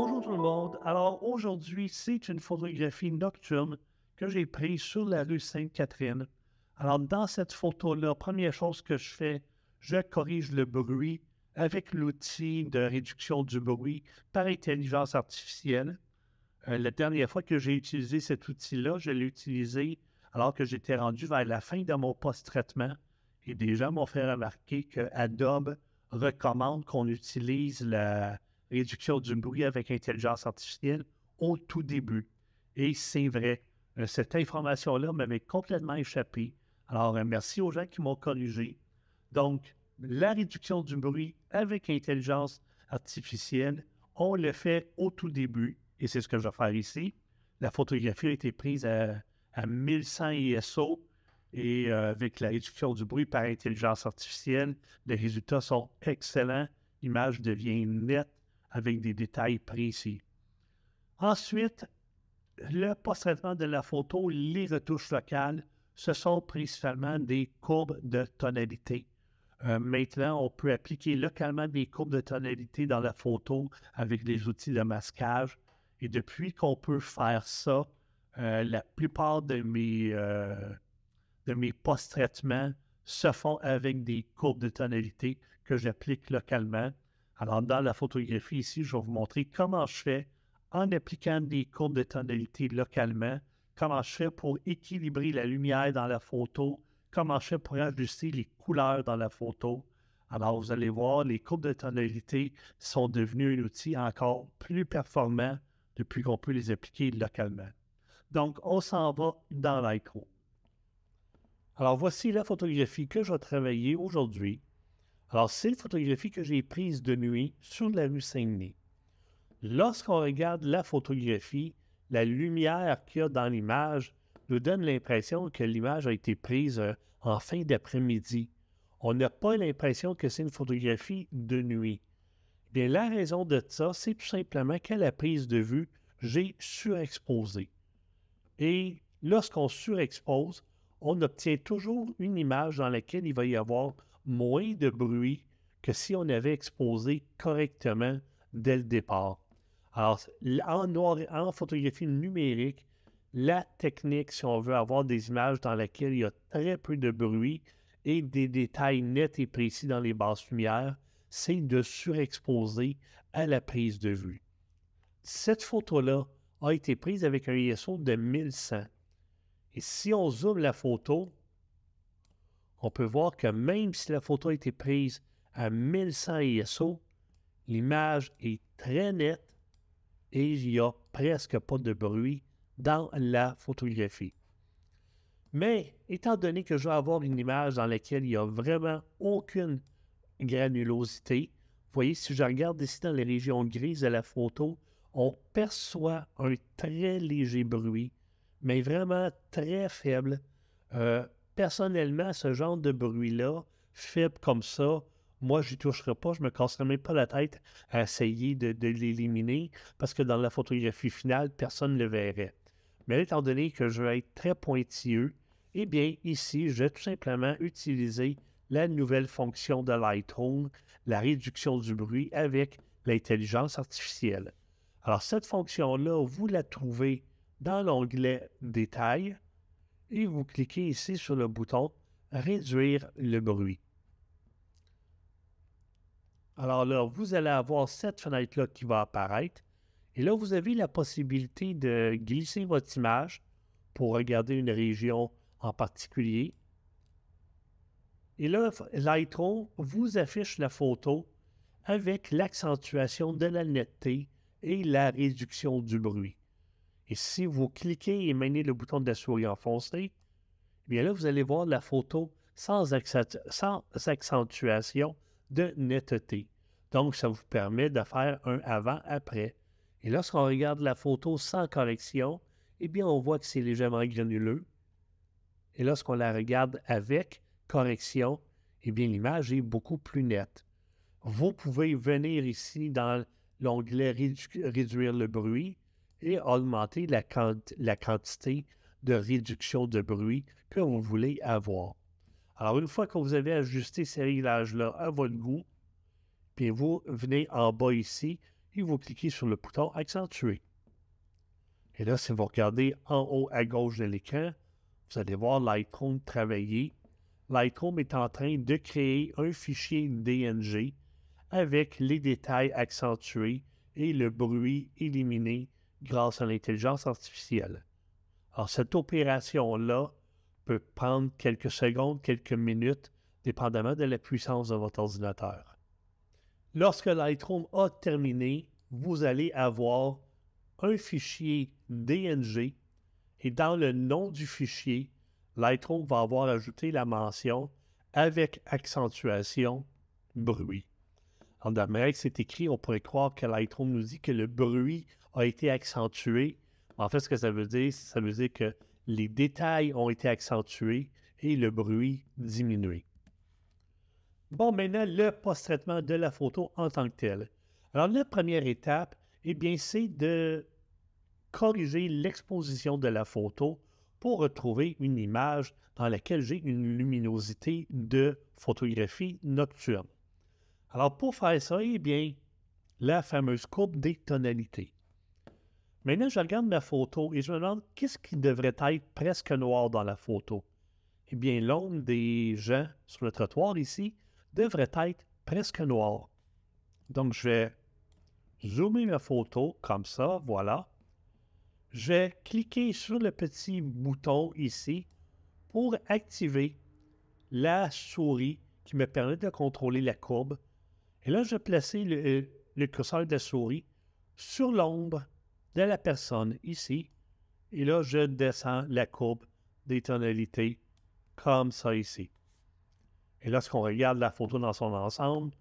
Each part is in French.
Bonjour tout le monde. Alors aujourd'hui, c'est une photographie nocturne que j'ai prise sur la rue Sainte-Catherine. Alors dans cette photo-là, première chose que je fais, je corrige le bruit avec l'outil de réduction du bruit par intelligence artificielle. Euh, la dernière fois que j'ai utilisé cet outil-là, je l'ai utilisé alors que j'étais rendu vers la fin de mon post-traitement et des gens m'ont fait remarquer que Adobe recommande qu'on utilise la, réduction du bruit avec intelligence artificielle au tout début. Et c'est vrai, euh, cette information-là m'avait complètement échappé. Alors, euh, merci aux gens qui m'ont corrigé. Donc, la réduction du bruit avec intelligence artificielle, on le fait au tout début, et c'est ce que je vais faire ici. La photographie a été prise à, 1100 ISO, et euh, avec la réduction du bruit par intelligence artificielle, les résultats sont excellents. L'image devient nette, avec des détails précis. Ensuite, le post-traitement de la photo, les retouches locales, ce sont principalement des courbes de tonalité. Euh, maintenant, on peut appliquer localement des courbes de tonalité dans la photo avec des outils de masquage. Et depuis qu'on peut faire ça, euh, la plupart de mes, euh, de mes post-traitements se font avec des courbes de tonalité que j'applique localement alors, dans la photographie ici, je vais vous montrer comment je fais en appliquant des courbes de tonalité localement, comment je fais pour équilibrer la lumière dans la photo, comment je fais pour ajuster les couleurs dans la photo. Alors, vous allez voir, les courbes de tonalité sont devenues un outil encore plus performant depuis qu'on peut les appliquer localement. Donc, on s'en va dans l'icône. Alors, voici la photographie que je vais travailler aujourd'hui. Alors, c'est une photographie que j'ai prise de nuit sur la rue Saint-Denis. Lorsqu'on regarde la photographie, la lumière qu'il y a dans l'image nous donne l'impression que l'image a été prise euh, en fin d'après-midi. On n'a pas l'impression que c'est une photographie de nuit. Eh bien, la raison de ça, c'est tout simplement qu'à la prise de vue, j'ai surexposé. Et lorsqu'on surexpose, on obtient toujours une image dans laquelle il va y avoir moins de bruit que si on avait exposé correctement dès le départ. Alors, en, en photographie numérique, la technique, si on veut avoir des images dans lesquelles il y a très peu de bruit et des détails nets et précis dans les basses lumières, c'est de surexposer à la prise de vue. Cette photo-là a été prise avec un ISO de 1100. Et si on zoome la photo, on peut voir que même si la photo a été prise à 1100 ISO, l'image est très nette et il n'y a presque pas de bruit dans la photographie. Mais étant donné que je vais avoir une image dans laquelle il n'y a vraiment aucune granulosité, vous voyez, si je regarde ici dans les régions grises de la photo, on perçoit un très léger bruit, mais vraiment très faible. Euh, personnellement, ce genre de bruit-là, faible comme ça, moi, je n'y toucherai pas, je ne me casserai même pas la tête à essayer de, l'éliminer parce que dans la photographie finale, personne ne le verrait. Mais étant donné que je vais être très pointilleux, eh bien, ici, je vais tout simplement utiliser la nouvelle fonction de Lightroom, la réduction du bruit avec l'intelligence artificielle. Alors, cette fonction-là, vous la trouvez dans l'onglet Détails et vous cliquez ici sur le bouton Réduire le bruit. Alors là, vous allez avoir cette fenêtre-là qui va apparaître. Et là, vous avez la possibilité de glisser votre image pour regarder une région en particulier. Et là, Lightroom vous affiche la photo avec l'accentuation de la netteté et la réduction du bruit. Et si vous cliquez et menez le bouton de la souris enfoncé, eh bien là, vous allez voir la photo sans, sans accentuation de netteté. Donc, ça vous permet de faire un avant-après. Et lorsqu'on regarde la photo sans correction, eh bien, on voit que c'est légèrement granuleux. Et lorsqu'on la regarde avec correction, eh bien, l'image est beaucoup plus nette. Vous pouvez venir ici dans l'onglet Réduire le bruit et augmenter la, quantité de réduction de bruit que vous voulez avoir. Alors, une fois que vous avez ajusté ces réglages-là à votre goût, puis vous venez en bas ici et vous cliquez sur le bouton accentuer. Et là, si vous regardez en haut à gauche de l'écran, vous allez voir l'icône travailler. L'icône est en train de créer un fichier DNG avec les détails accentués et le bruit éliminé grâce à l'intelligence artificielle. Alors, cette opération-là peut prendre quelques secondes, quelques minutes, dépendamment de la puissance de votre ordinateur. Lorsque Lightroom a terminé, vous allez avoir un fichier DNG et dans le nom du fichier, Lightroom va avoir ajouté la mention avec accentuation bruit. En Amérique, c'est écrit, on pourrait croire que Lightroom nous dit que le bruit a été accentué. En fait, ce que ça veut dire, ça veut dire que les détails ont été accentués et le bruit diminué. Bon, maintenant, le post-traitement de la photo en tant que telle. Alors, la première étape, eh bien, c'est de corriger l'exposition de la photo pour retrouver une image dans laquelle j'ai une luminosité de photographie nocturne. Alors, pour faire ça, eh bien, la fameuse courbe des tonalités. Maintenant, je regarde ma photo et je me demande qu'est-ce qui devrait être presque noir dans la photo. Eh bien, l'ombre des gens sur le trottoir ici devrait être presque noire. Donc, je vais zoomer ma photo comme ça, voilà. Je vais cliquer sur le petit bouton ici pour activer la souris qui me permet de contrôler la courbe et là, je vais placer euh, le, curseur de la souris sur l'ombre de la personne ici. Et là, je descends la courbe des tonalités comme ça ici. Et lorsqu'on regarde la photo dans son ensemble,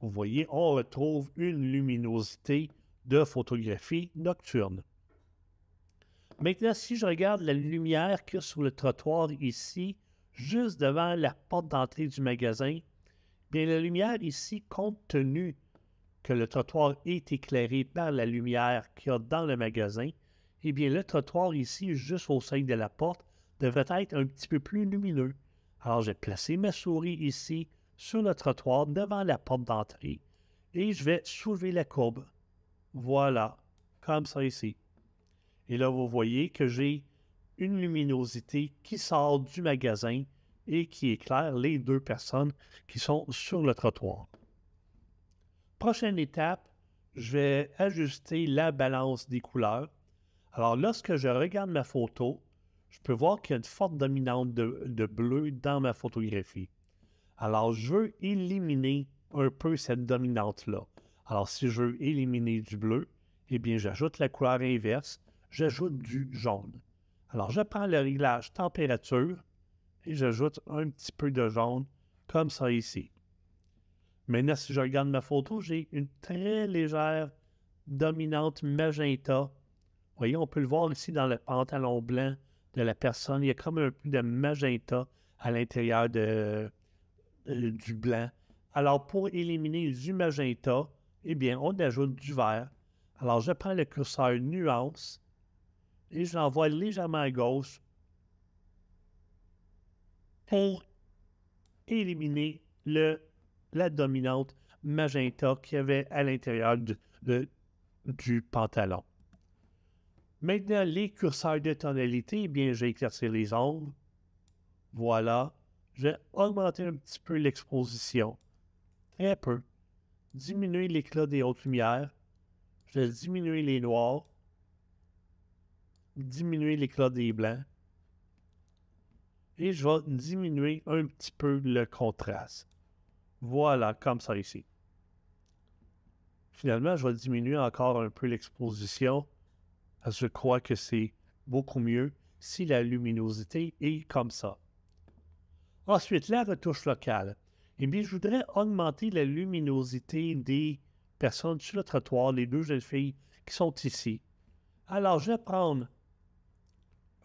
vous voyez, on retrouve une luminosité de photographie nocturne. Maintenant, si je regarde la lumière qu'il y a sur le trottoir ici, juste devant la porte d'entrée du magasin, Bien, la lumière ici, compte tenu que le trottoir est éclairé par la lumière qu'il y a dans le magasin, eh bien, le trottoir ici, juste au sein de la porte, devrait être un petit peu plus lumineux. Alors, j'ai placé ma souris ici sur le trottoir devant la porte d'entrée et je vais soulever la courbe. Voilà, comme ça ici. Et là, vous voyez que j'ai une luminosité qui sort du magasin et qui éclaire les deux personnes qui sont sur le trottoir. Prochaine étape, je vais ajuster la balance des couleurs. Alors lorsque je regarde ma photo, je peux voir qu'il y a une forte dominante de, bleu dans ma photographie. Alors je veux éliminer un peu cette dominante-là. Alors si je veux éliminer du bleu, eh bien j'ajoute la couleur inverse, j'ajoute du jaune. Alors je prends le réglage température et j'ajoute un petit peu de jaune, comme ça ici. Maintenant, si je regarde ma photo, j'ai une très légère dominante magenta. Voyez, on peut le voir ici dans le pantalon blanc de la personne. Il y a comme un peu de magenta à l'intérieur de, euh, du blanc. Alors, pour éliminer du magenta, eh bien, on ajoute du vert. Alors, je prends le curseur nuance et je l'envoie légèrement à gauche pour éliminer le, la dominante magenta qu'il y avait à l'intérieur du pantalon. Maintenant, les curseurs de tonalité, eh bien, j'ai éclairci les ombres. Voilà. J'ai augmenté un petit peu l'exposition. Très peu. Diminuer l'éclat des hautes lumières. Je vais diminuer les noirs. Diminuer l'éclat des blancs et je vais diminuer un petit peu le contraste. Voilà, comme ça ici. Finalement, je vais diminuer encore un peu l'exposition parce que je crois que c'est beaucoup mieux si la luminosité est comme ça. Ensuite, la retouche locale. Eh bien, je voudrais augmenter la luminosité des personnes sur le trottoir, les deux jeunes filles qui sont ici. Alors, je vais prendre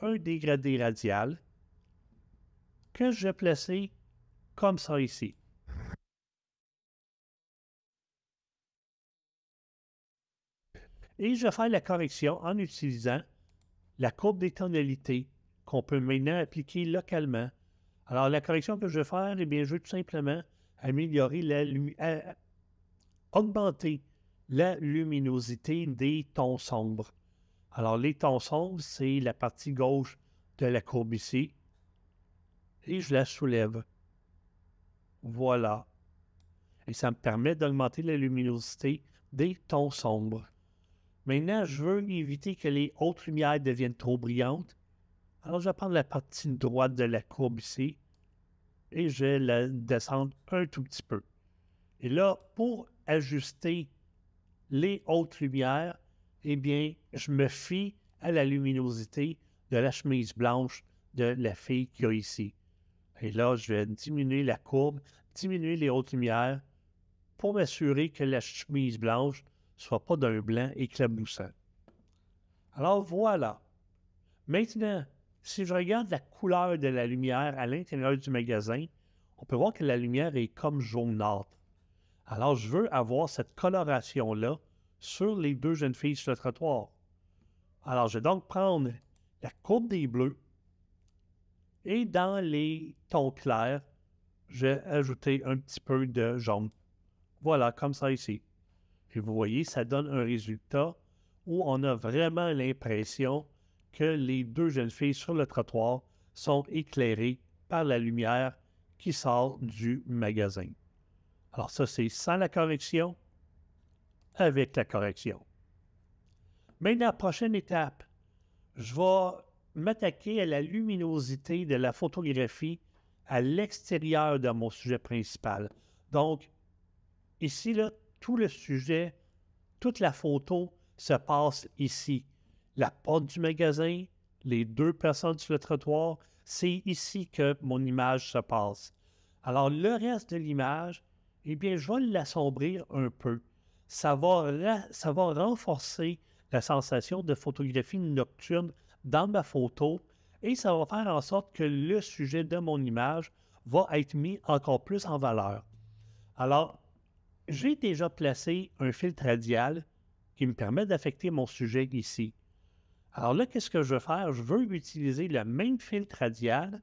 un dégradé radial que je vais placer comme ça ici. Et je vais faire la correction en utilisant la courbe des tonalités qu'on peut maintenant appliquer localement. Alors, la correction que je vais faire, eh bien, je vais tout simplement améliorer la euh, augmenter la luminosité des tons sombres. Alors, les tons sombres, c'est la partie gauche de la courbe ici et je la soulève. Voilà. Et ça me permet d'augmenter la luminosité des tons sombres. Maintenant, je veux éviter que les hautes lumières deviennent trop brillantes. Alors, je vais prendre la partie droite de la courbe ici et je vais la descendre un tout petit peu. Et là, pour ajuster les hautes lumières, eh bien, je me fie à la luminosité de la chemise blanche de la fille qu'il y a ici. Et là, je vais diminuer la courbe, diminuer les hautes lumières pour m'assurer que la chemise blanche ne soit pas d'un blanc éclaboussant. Alors voilà. Maintenant, si je regarde la couleur de la lumière à l'intérieur du magasin, on peut voir que la lumière est comme jaunâtre. Alors je veux avoir cette coloration-là sur les deux jeunes filles sur le trottoir. Alors je vais donc prendre la courbe des bleus et dans les tons clairs, j'ai ajouté un petit peu de jaune. Voilà, comme ça ici. Et vous voyez, ça donne un résultat où on a vraiment l'impression que les deux jeunes filles sur le trottoir sont éclairées par la lumière qui sort du magasin. Alors ça, c'est sans la correction, avec la correction. Maintenant, la prochaine étape, je vais m'attaquer à la luminosité de la photographie à l'extérieur de mon sujet principal. Donc, ici, là, tout le sujet, toute la photo se passe ici. La porte du magasin, les deux personnes sur le trottoir, c'est ici que mon image se passe. Alors, le reste de l'image, eh bien, je vais l'assombrir un peu. Ça va, ça va renforcer la sensation de photographie nocturne dans ma photo et ça va faire en sorte que le sujet de mon image va être mis encore plus en valeur. Alors, j'ai déjà placé un filtre radial qui me permet d'affecter mon sujet ici. Alors là, qu'est-ce que je veux faire? Je veux utiliser le même filtre radial,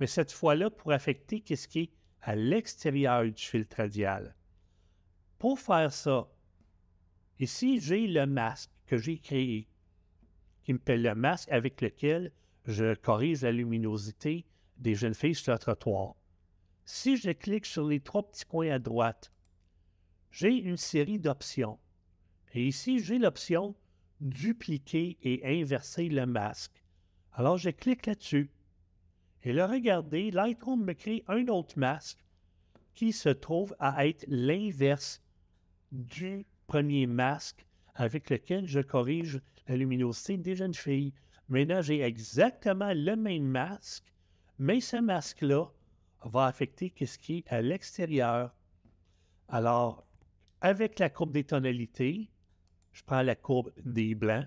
mais cette fois-là pour affecter qu'est-ce qui est à l'extérieur du filtre radial. Pour faire ça, ici, j'ai le masque que j'ai créé me le masque avec lequel je corrige la luminosité des jeunes filles sur le trottoir. Si je clique sur les trois petits coins à droite, j'ai une série d'options. Et ici, j'ai l'option dupliquer et inverser le masque. Alors, je clique là-dessus. Et là, regardez, Lightroom me crée un autre masque qui se trouve à être l'inverse du premier masque avec lequel je corrige luminosité des jeunes filles. Maintenant, j'ai exactement le même masque, mais ce masque-là va affecter ce qui est à l'extérieur. Alors, avec la courbe des tonalités, je prends la courbe des blancs,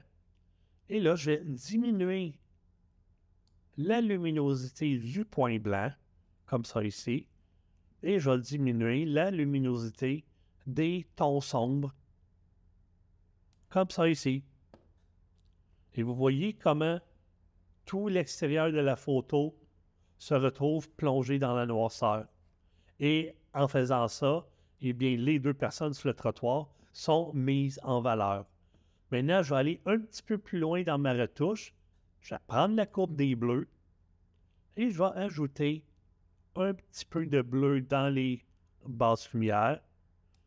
et là, je vais diminuer la luminosité du point blanc, comme ça ici, et je vais diminuer la luminosité des tons sombres, comme ça ici. Et vous voyez comment tout l'extérieur de la photo se retrouve plongé dans la noirceur. Et en faisant ça, eh bien, les deux personnes sur le trottoir sont mises en valeur. Maintenant, je vais aller un petit peu plus loin dans ma retouche. Je vais prendre la courbe des bleus et je vais ajouter un petit peu de bleu dans les basses lumières,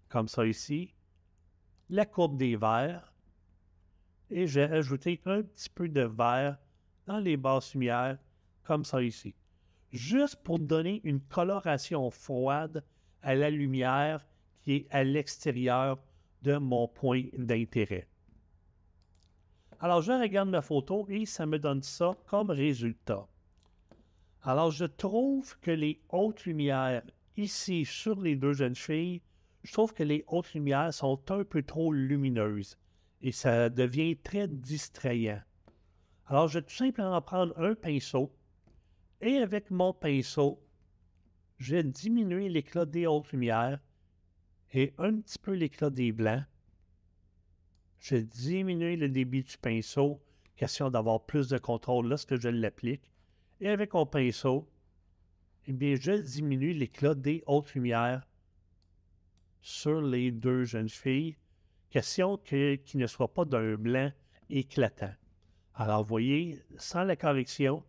comme ça ici. La courbe des verts et j'ai ajouté un petit peu de vert dans les basses lumières, comme ça ici. Juste pour donner une coloration froide à la lumière qui est à l'extérieur de mon point d'intérêt. Alors, je regarde ma photo et ça me donne ça comme résultat. Alors, je trouve que les hautes lumières ici sur les deux jeunes filles, je trouve que les hautes lumières sont un peu trop lumineuses et ça devient très distrayant. Alors, je vais tout simplement prendre un pinceau et avec mon pinceau, je vais diminuer l'éclat des hautes lumières et un petit peu l'éclat des blancs. Je vais diminuer le débit du pinceau, question d'avoir plus de contrôle lorsque je l'applique. Et avec mon pinceau, et eh bien, je diminue l'éclat des hautes lumières sur les deux jeunes filles Question qu'il ne soit pas d'un blanc éclatant. Alors, vous voyez, sans la correction,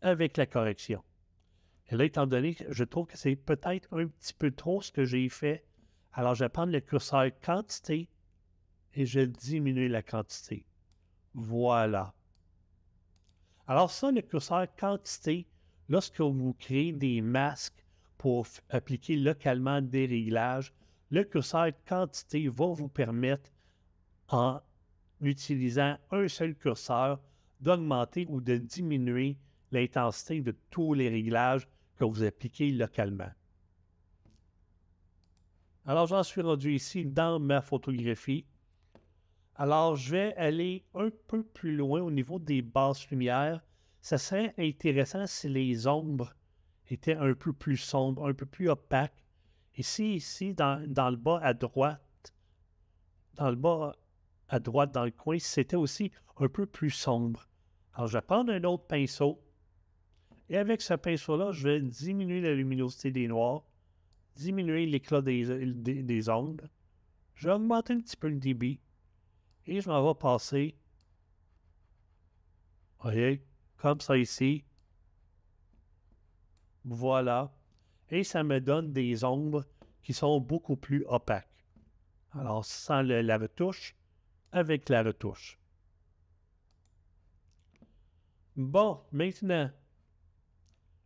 avec la correction. Et là, étant donné que je trouve que c'est peut-être un petit peu trop ce que j'ai fait, alors je vais prendre le curseur quantité et je diminuer la quantité. Voilà. Alors ça, le curseur quantité, lorsque vous créez des masques pour appliquer localement des réglages, le curseur quantité va vous permettre, en utilisant un seul curseur, d'augmenter ou de diminuer l'intensité de tous les réglages que vous appliquez localement. Alors, j'en suis rendu ici dans ma photographie. Alors, je vais aller un peu plus loin au niveau des basses lumières. Ça serait intéressant si les ombres étaient un peu plus sombres, un peu plus opaques. Ici, ici, dans, le bas à droite, dans le bas à droite, dans le coin, c'était aussi un peu plus sombre. Alors, je vais prendre un autre pinceau. Et avec ce pinceau-là, je vais diminuer la luminosité des noirs, diminuer l'éclat des, des, ondes. Je vais augmenter un petit peu le débit. Et je m'en vais passer. Vous Voyez, comme ça ici. Voilà et ça me donne des ombres qui sont beaucoup plus opaques. Alors, sans la retouche, avec la retouche. Bon, maintenant,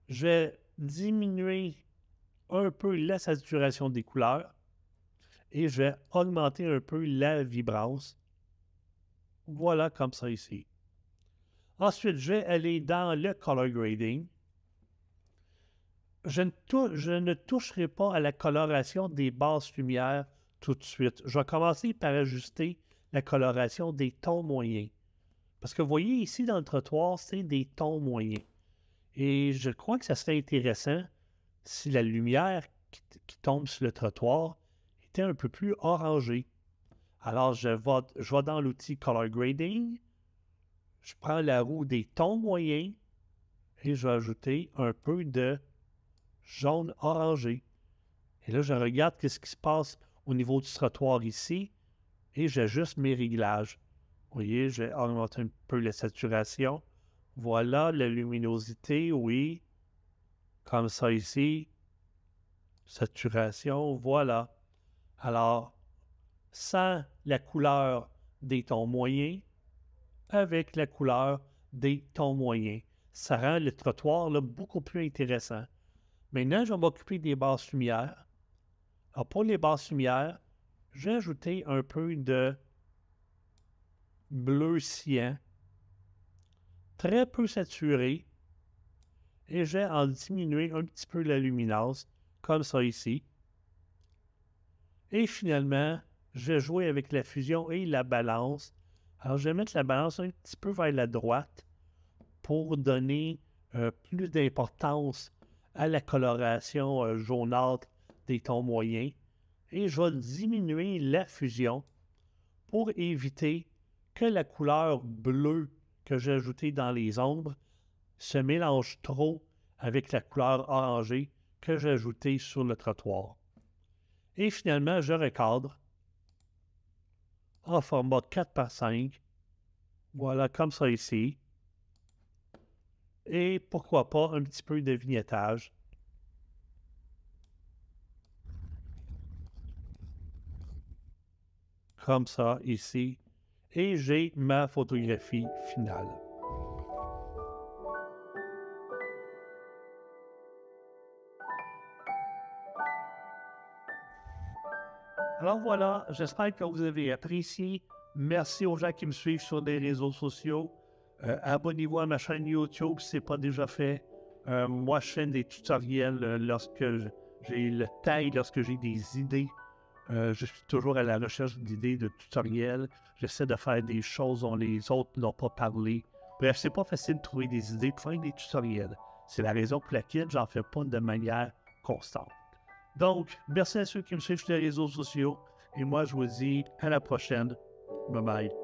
je vais diminuer un peu la saturation des couleurs et je vais augmenter un peu la vibrance. Voilà comme ça ici. Ensuite, je vais aller dans le color grading je ne, toucherai pas à la coloration des basses lumières tout de suite. Je vais commencer par ajuster la coloration des tons moyens. Parce que vous voyez ici dans le trottoir, c'est des tons moyens. Et je crois que ça serait intéressant si la lumière qui, tombe sur le trottoir était un peu plus orangée. Alors, je je vais dans l'outil Color Grading, je prends la roue des tons moyens et je vais ajouter un peu de jaune orangé. Et là, je regarde qu'est-ce qui se passe au niveau du trottoir ici et j'ajuste mes réglages. Vous voyez, j'ai augmenté un peu la saturation. Voilà, la luminosité, oui. Comme ça ici. Saturation, voilà. Alors, sans la couleur des tons moyens, avec la couleur des tons moyens. Ça rend le trottoir beaucoup plus intéressant. Maintenant, je vais m'occuper des basses lumières. Alors, pour les basses lumières, j'ai ajouté un peu de bleu cyan, très peu saturé, et j'ai en diminué un petit peu la luminance, comme ça ici. Et finalement, j'ai joué avec la fusion et la balance. Alors, je vais mettre la balance un petit peu vers la droite pour donner euh, plus d'importance à la coloration euh, jaunâtre des tons moyens et je vais diminuer la fusion pour éviter que la couleur bleue que j'ai ajoutée dans les ombres se mélange trop avec la couleur orangée que j'ai ajoutée sur le trottoir. Et finalement, je recadre en format 4 par 5. Voilà, comme ça ici et pourquoi pas un petit peu de vignettage. Comme ça, ici. Et j'ai ma photographie finale. Alors voilà, j'espère que vous avez apprécié. Merci aux gens qui me suivent sur les réseaux sociaux. Euh, abonnez-vous à ma chaîne YouTube si ce n'est pas déjà fait. Euh, moi, je chaîne des tutoriels euh, lorsque j'ai le taille, lorsque j'ai des idées. je suis toujours à la recherche d'idées, de tutoriels. J'essaie de faire des choses dont les autres n'ont pas parlé. Bref, c'est pas facile de trouver des idées pour faire des tutoriels. C'est la raison pour laquelle j'en fais pas de manière constante. Donc, merci à ceux qui me suivent sur les réseaux sociaux. Et moi, je vous dis à la prochaine. Bye bye.